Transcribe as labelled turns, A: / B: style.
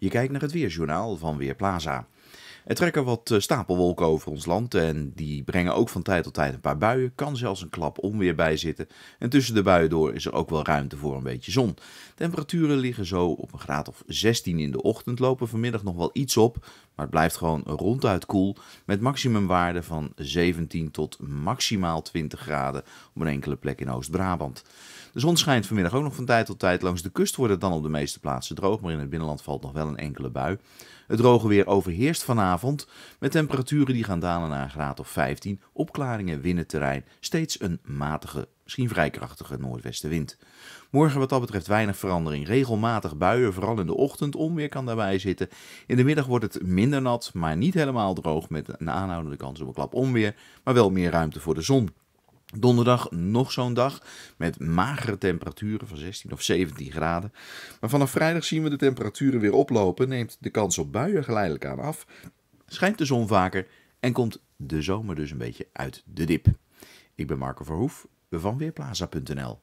A: Je kijkt naar het Weerjournaal van Weerplaza. Er trekken wat eh, stapelwolken over ons land en die brengen ook van tijd tot tijd een paar buien. Kan zelfs een klap onweer bij zitten. En tussen de buien door is er ook wel ruimte voor een beetje zon. Temperaturen liggen zo op een graad of 16 in de ochtend, lopen vanmiddag nog wel iets op, maar het blijft gewoon ronduit koel met maximumwaarden van 17 tot maximaal 20 graden op een enkele plek in Oost-Brabant. De zon schijnt vanmiddag ook nog van tijd tot tijd. Langs de kust wordt het dan op de meeste plaatsen droog, maar in het binnenland valt nog wel een enkele bui. Het droge weer overheerst vanavond met temperaturen die gaan dalen naar een graad of 15. Opklaringen winnen terrein, steeds een matige misschien vrij krachtige noordwestenwind. Morgen wat dat betreft weinig verandering. Regelmatig buien, vooral in de ochtend. Onweer kan daarbij zitten. In de middag wordt het minder nat, maar niet helemaal droog met een aanhoudende kans op een klap onweer. Maar wel meer ruimte voor de zon. Donderdag nog zo'n dag met magere temperaturen van 16 of 17 graden. Maar vanaf vrijdag zien we de temperaturen weer oplopen, neemt de kans op buien geleidelijk aan af, schijnt de zon vaker en komt de zomer dus een beetje uit de dip. Ik ben Marco Verhoef, van weerplaza.nl.